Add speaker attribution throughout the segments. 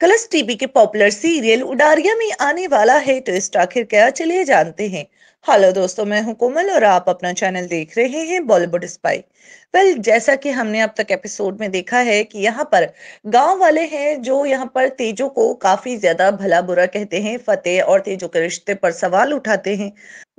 Speaker 1: colours TV के popular serial Udaariyaan में आने वाला है ट्विस्ट तो आखिर क्या चलिए जानते हैं हेलो दोस्तों मैं हूं कोमल और आप अपना चैनल देख रहे हैं बॉलीवुड स्पाई वेल well, जैसा कि हमने अब तक एपिसोड में देखा है कि यहाँ पर गांव वाले हैं जो यहाँ पर तेजो को काफी ज्यादा भला बुरा कहते हैं फतेह और तेजो के रिश्ते पर सवाल उठाते हैं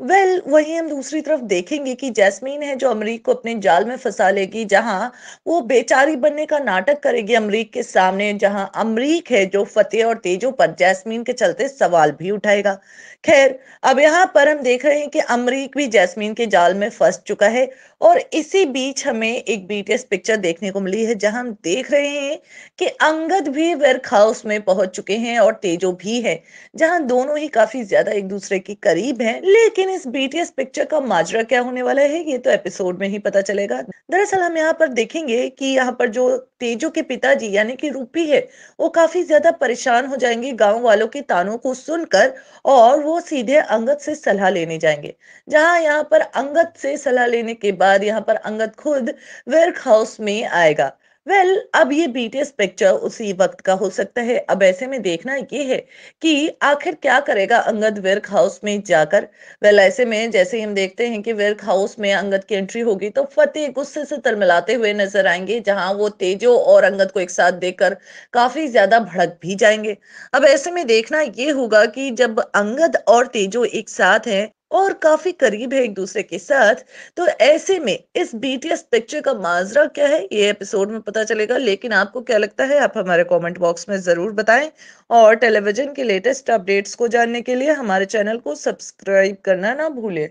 Speaker 1: वेल well, वही हम दूसरी तरफ देखेंगे कि जैस्मीन है जो अमरीक को अपने जाल में फंसा लेगी जहां वो बेचारी बनने का नाटक करेगी अमरीक के सामने जहां अमरीक है जो फतेह और तेजो पर जैस्मीन के चलते सवाल भी उठाएगा खैर अब यहाँ पर हम देख रहे हैं कि अमरीक भी जैस्मीन के जाल में फंस चुका है और इसी बीच हमें एक बीटीएस पिक्चर देखने को मिली है जहां हम देख रहे हैं कि अंगद भी वर्क हाउस में पहुंच चुके हैं और तेजो भी है जहां दोनों ही काफी ज्यादा एक दूसरे के करीब हैं लेकिन इस बीटीएस पिक्चर का माजरा क्या होने वाला है ये तो एपिसोड में ही पता चलेगा दरअसल हम यहाँ पर देखेंगे कि यहाँ पर जो तेजो के पिताजी यानी कि रूपी है वो काफी ज्यादा परेशान हो जाएंगे गाँव वालों के तानों को सुनकर और वो सीधे अंगद से सलाह लेने नहीं जाएंगे जहां यहाँ पर अंगत से सलाह लेने के बाद यहाँ पर अंगत खुद वर्क हाउस में आएगा वेल well, अब ये बीटीएस पिक्चर उसी वक्त का हो सकता है अब ऐसे में देखना ये है कि आखिर क्या करेगा अंगद वर्क हाउस में जाकर वेल well, ऐसे में जैसे हम देखते हैं कि वर्क हाउस में अंगद की एंट्री होगी तो फतेह गुस्से से तलमलाते हुए नजर आएंगे जहां वो तेजो और अंगद को एक साथ देखकर काफी ज्यादा भड़क भी जाएंगे अब ऐसे में देखना ये होगा कि जब अंगद और तेजो एक साथ है और काफी करीब है एक दूसरे के साथ तो ऐसे में इस बीटीएस पिक्चर का माजरा क्या है ये एपिसोड में पता चलेगा लेकिन आपको क्या लगता है आप हमारे कमेंट बॉक्स में जरूर बताएं और टेलीविजन के लेटेस्ट अपडेट्स को जानने के लिए हमारे चैनल को सब्सक्राइब करना ना भूलें